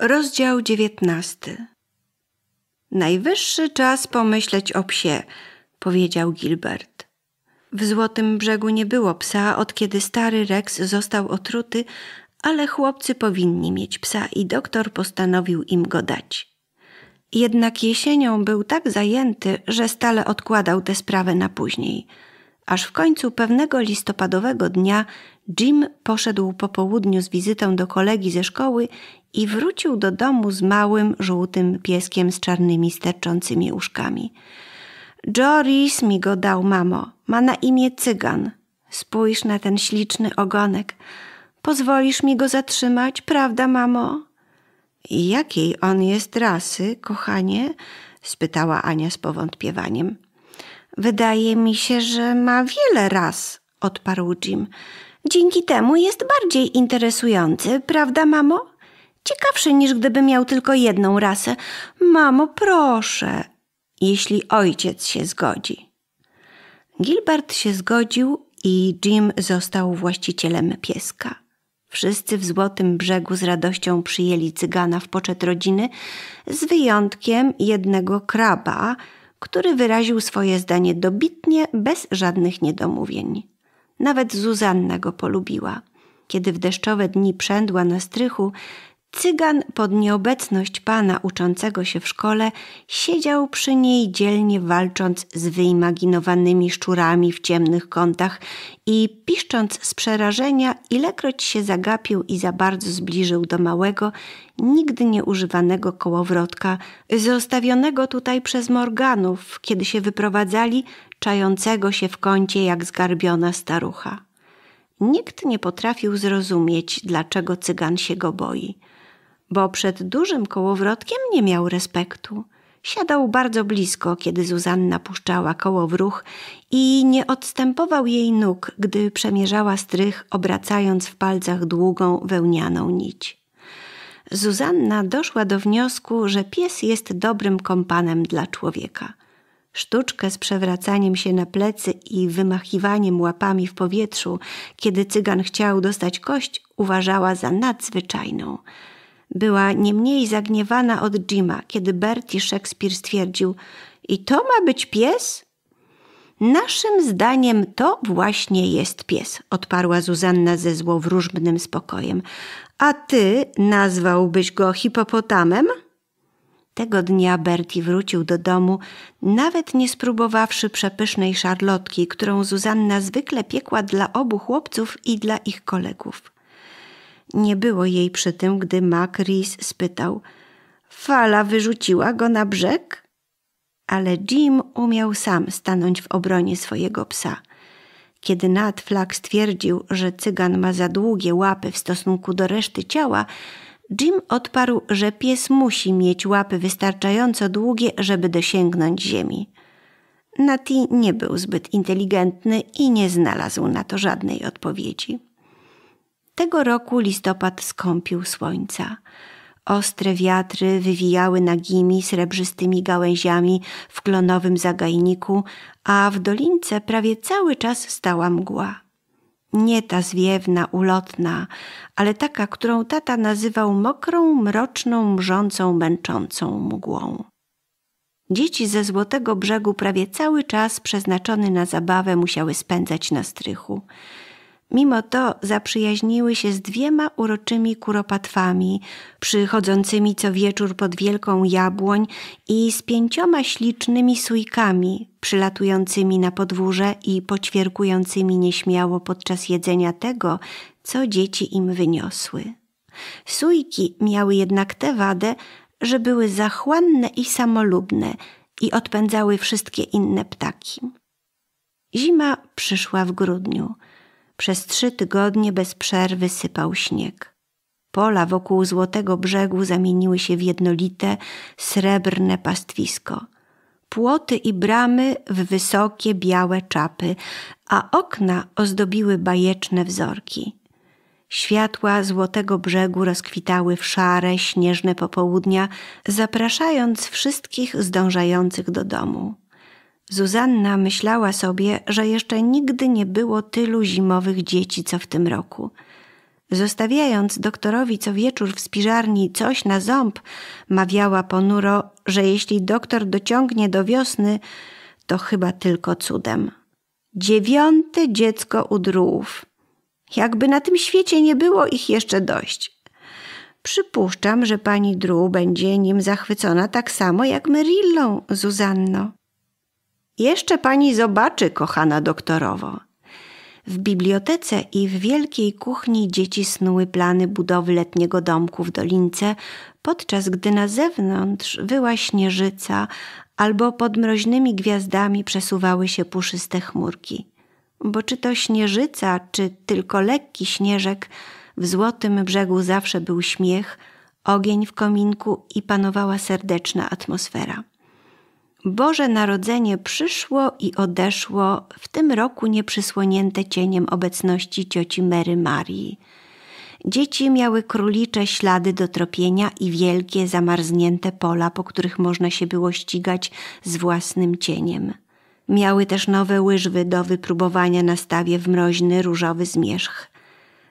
Rozdział dziewiętnasty. Najwyższy czas pomyśleć o psie, powiedział Gilbert. W Złotym Brzegu nie było psa, od kiedy stary Rex został otruty, ale chłopcy powinni mieć psa i doktor postanowił im go dać. Jednak jesienią był tak zajęty, że stale odkładał tę sprawę na później. Aż w końcu pewnego listopadowego dnia Jim poszedł po południu z wizytą do kolegi ze szkoły i wrócił do domu z małym, żółtym pieskiem z czarnymi, sterczącymi uszkami. Joris mi go dał, mamo. Ma na imię Cygan. Spójrz na ten śliczny ogonek. Pozwolisz mi go zatrzymać, prawda, mamo? I jakiej on jest rasy, kochanie? spytała Ania z powątpiewaniem. Wydaje mi się, że ma wiele ras, odparł Jim. Dzięki temu jest bardziej interesujący, prawda, mamo? Ciekawszy niż gdyby miał tylko jedną rasę. Mamo, proszę, jeśli ojciec się zgodzi. Gilbert się zgodził i Jim został właścicielem pieska. Wszyscy w Złotym Brzegu z radością przyjęli cygana w poczet rodziny, z wyjątkiem jednego kraba, który wyraził swoje zdanie dobitnie, bez żadnych niedomówień. Nawet Zuzanna go polubiła. Kiedy w deszczowe dni przędła na strychu, Cygan pod nieobecność pana uczącego się w szkole siedział przy niej dzielnie walcząc z wyimaginowanymi szczurami w ciemnych kątach i piszcząc z przerażenia, ilekroć się zagapił i za bardzo zbliżył do małego, nigdy nie używanego kołowrotka, zostawionego tutaj przez Morganów, kiedy się wyprowadzali, czającego się w kącie jak zgarbiona starucha. Nikt nie potrafił zrozumieć, dlaczego cygan się go boi bo przed dużym kołowrotkiem nie miał respektu. Siadał bardzo blisko, kiedy Zuzanna puszczała koło w ruch i nie odstępował jej nóg, gdy przemierzała strych, obracając w palcach długą, wełnianą nić. Zuzanna doszła do wniosku, że pies jest dobrym kompanem dla człowieka. Sztuczkę z przewracaniem się na plecy i wymachiwaniem łapami w powietrzu, kiedy cygan chciał dostać kość, uważała za nadzwyczajną – była nie mniej zagniewana od Jima, kiedy Bertie Shakespeare stwierdził: I to ma być pies? Naszym zdaniem to właśnie jest pies, odparła Zuzanna ze złowróżbnym spokojem. A ty nazwałbyś go hipopotamem? Tego dnia Bertie wrócił do domu, nawet nie spróbowawszy przepysznej szarlotki, którą Zuzanna zwykle piekła dla obu chłopców i dla ich kolegów. Nie było jej przy tym, gdy Mac Rees spytał: Fala wyrzuciła go na brzeg? Ale Jim umiał sam stanąć w obronie swojego psa. Kiedy Nat Flak stwierdził, że cygan ma za długie łapy w stosunku do reszty ciała, Jim odparł, że pies musi mieć łapy wystarczająco długie, żeby dosięgnąć ziemi. Nati nie był zbyt inteligentny i nie znalazł na to żadnej odpowiedzi. Tego roku listopad skąpił słońca. Ostre wiatry wywijały nagimi, srebrzystymi gałęziami w klonowym zagajniku, a w dolince prawie cały czas stała mgła. Nie ta zwiewna, ulotna, ale taka, którą tata nazywał mokrą, mroczną, mrzącą, męczącą mgłą. Dzieci ze Złotego Brzegu prawie cały czas przeznaczony na zabawę musiały spędzać na strychu. Mimo to zaprzyjaźniły się z dwiema uroczymi kuropatwami, przychodzącymi co wieczór pod wielką jabłoń i z pięcioma ślicznymi sójkami, przylatującymi na podwórze i poćwierkującymi nieśmiało podczas jedzenia tego, co dzieci im wyniosły. Sójki miały jednak tę wadę, że były zachłanne i samolubne i odpędzały wszystkie inne ptaki. Zima przyszła w grudniu – przez trzy tygodnie bez przerwy sypał śnieg. Pola wokół złotego brzegu zamieniły się w jednolite, srebrne pastwisko. Płoty i bramy w wysokie, białe czapy, a okna ozdobiły bajeczne wzorki. Światła złotego brzegu rozkwitały w szare, śnieżne popołudnia, zapraszając wszystkich zdążających do domu. Zuzanna myślała sobie, że jeszcze nigdy nie było tylu zimowych dzieci, co w tym roku. Zostawiając doktorowi co wieczór w spiżarni coś na ząb, mawiała ponuro, że jeśli doktor dociągnie do wiosny, to chyba tylko cudem. Dziewiąte dziecko u drów. Jakby na tym świecie nie było ich jeszcze dość. Przypuszczam, że pani Dru będzie nim zachwycona tak samo jak Merillą, Zuzanno. Jeszcze pani zobaczy, kochana doktorowo. W bibliotece i w wielkiej kuchni dzieci snuły plany budowy letniego domku w dolince, podczas gdy na zewnątrz wyła śnieżyca albo pod mroźnymi gwiazdami przesuwały się puszyste chmurki. Bo czy to śnieżyca, czy tylko lekki śnieżek, w złotym brzegu zawsze był śmiech, ogień w kominku i panowała serdeczna atmosfera. Boże Narodzenie przyszło i odeszło, w tym roku nieprzysłonięte cieniem obecności cioci Mary Marii. Dzieci miały królicze ślady do tropienia i wielkie, zamarznięte pola, po których można się było ścigać z własnym cieniem. Miały też nowe łyżwy do wypróbowania na stawie w mroźny, różowy zmierzch.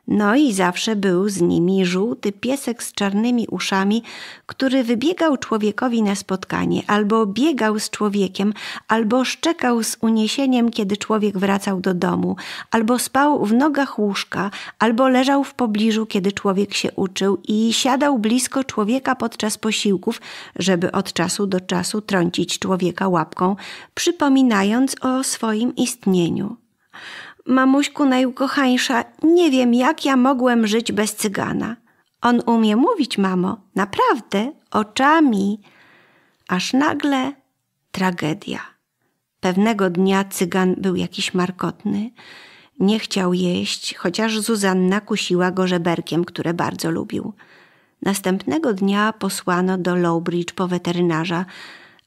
No i zawsze był z nimi żółty piesek z czarnymi uszami, który wybiegał człowiekowi na spotkanie, albo biegał z człowiekiem, albo szczekał z uniesieniem, kiedy człowiek wracał do domu, albo spał w nogach łóżka, albo leżał w pobliżu, kiedy człowiek się uczył i siadał blisko człowieka podczas posiłków, żeby od czasu do czasu trącić człowieka łapką, przypominając o swoim istnieniu. Mamuśku najukochańsza, nie wiem jak ja mogłem żyć bez cygana. On umie mówić, mamo, naprawdę, oczami. Aż nagle tragedia. Pewnego dnia cygan był jakiś markotny. Nie chciał jeść, chociaż Zuzanna kusiła go żeberkiem, które bardzo lubił. Następnego dnia posłano do Lowbridge po weterynarza,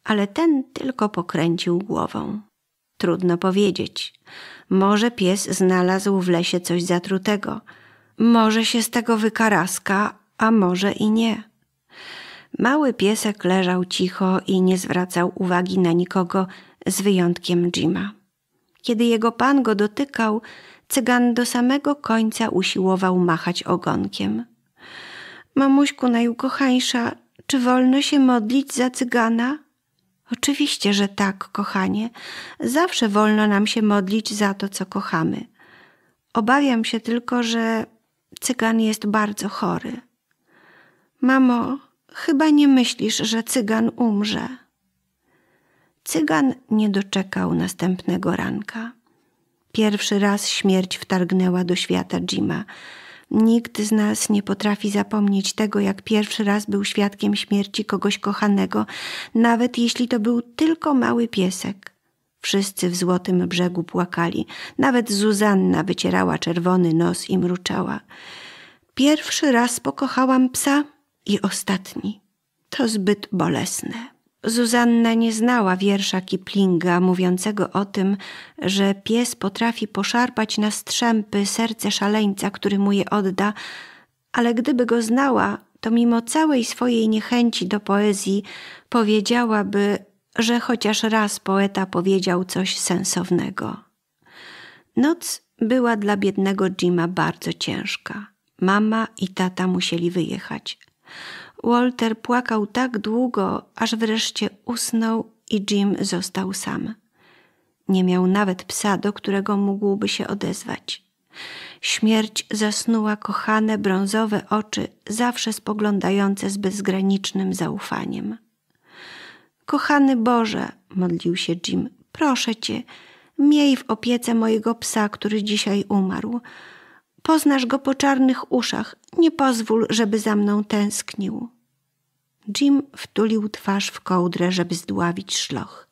ale ten tylko pokręcił głową. Trudno powiedzieć. Może pies znalazł w lesie coś zatrutego. Może się z tego wykaraska, a może i nie. Mały piesek leżał cicho i nie zwracał uwagi na nikogo z wyjątkiem Jima. Kiedy jego pan go dotykał, cygan do samego końca usiłował machać ogonkiem. Mamuśku najukochańsza, czy wolno się modlić za cygana? Oczywiście, że tak, kochanie. Zawsze wolno nam się modlić za to, co kochamy. Obawiam się tylko, że cygan jest bardzo chory. Mamo, chyba nie myślisz, że cygan umrze. Cygan nie doczekał następnego ranka. Pierwszy raz śmierć wtargnęła do świata Jima Nikt z nas nie potrafi zapomnieć tego, jak pierwszy raz był świadkiem śmierci kogoś kochanego, nawet jeśli to był tylko mały piesek. Wszyscy w złotym brzegu płakali, nawet Zuzanna wycierała czerwony nos i mruczała. Pierwszy raz pokochałam psa i ostatni. To zbyt bolesne. Zuzanna nie znała wiersza Kiplinga mówiącego o tym, że pies potrafi poszarpać na strzępy serce szaleńca, który mu je odda, ale gdyby go znała, to mimo całej swojej niechęci do poezji powiedziałaby, że chociaż raz poeta powiedział coś sensownego. Noc była dla biednego Jima bardzo ciężka. Mama i tata musieli wyjechać. Walter płakał tak długo, aż wreszcie usnął i Jim został sam. Nie miał nawet psa, do którego mógłby się odezwać. Śmierć zasnuła kochane brązowe oczy, zawsze spoglądające z bezgranicznym zaufaniem. Kochany Boże, modlił się Jim, proszę cię, miej w opiece mojego psa, który dzisiaj umarł. Poznasz go po czarnych uszach, nie pozwól, żeby za mną tęsknił. Jim wtulił twarz w kołdrę, żeby zdławić szloch.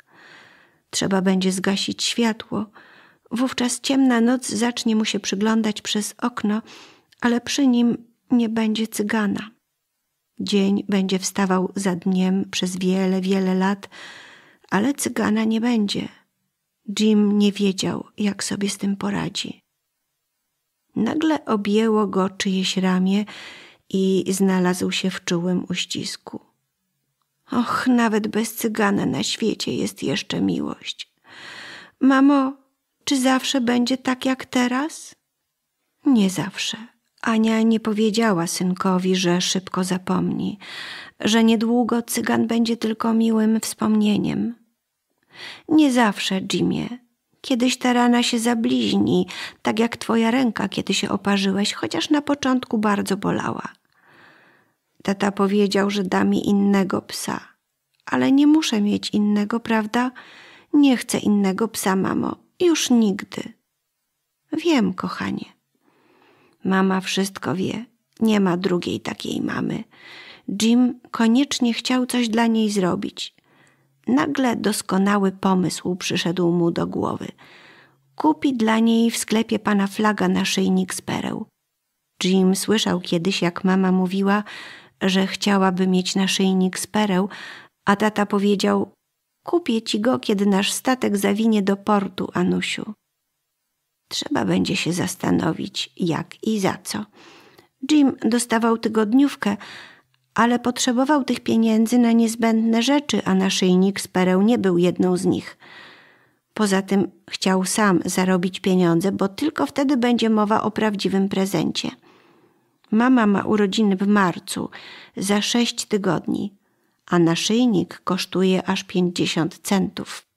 Trzeba będzie zgasić światło. Wówczas ciemna noc zacznie mu się przyglądać przez okno, ale przy nim nie będzie cygana. Dzień będzie wstawał za dniem przez wiele, wiele lat, ale cygana nie będzie. Jim nie wiedział, jak sobie z tym poradzi. Nagle objęło go czyjeś ramię i znalazł się w czułym uścisku. Och, nawet bez cygana na świecie jest jeszcze miłość. Mamo, czy zawsze będzie tak jak teraz? Nie zawsze. Ania nie powiedziała synkowi, że szybko zapomni, że niedługo cygan będzie tylko miłym wspomnieniem. Nie zawsze, Jimie, Kiedyś ta rana się zabliźni, tak jak twoja ręka, kiedy się oparzyłeś, chociaż na początku bardzo bolała. Tata powiedział, że da mi innego psa. Ale nie muszę mieć innego, prawda? Nie chcę innego psa, mamo. Już nigdy. Wiem, kochanie. Mama wszystko wie. Nie ma drugiej takiej mamy. Jim koniecznie chciał coś dla niej zrobić. Nagle doskonały pomysł przyszedł mu do głowy. Kupi dla niej w sklepie pana flaga naszyjnik z pereł. Jim słyszał kiedyś, jak mama mówiła, że chciałaby mieć naszyjnik z pereł, a tata powiedział: Kupię ci go, kiedy nasz statek zawinie do portu, Anusiu. Trzeba będzie się zastanowić, jak i za co. Jim dostawał tygodniówkę, ale potrzebował tych pieniędzy na niezbędne rzeczy, a naszyjnik z pereł nie był jedną z nich. Poza tym chciał sam zarobić pieniądze, bo tylko wtedy będzie mowa o prawdziwym prezencie. Mama ma urodziny w marcu, za sześć tygodni, a naszyjnik kosztuje aż pięćdziesiąt centów.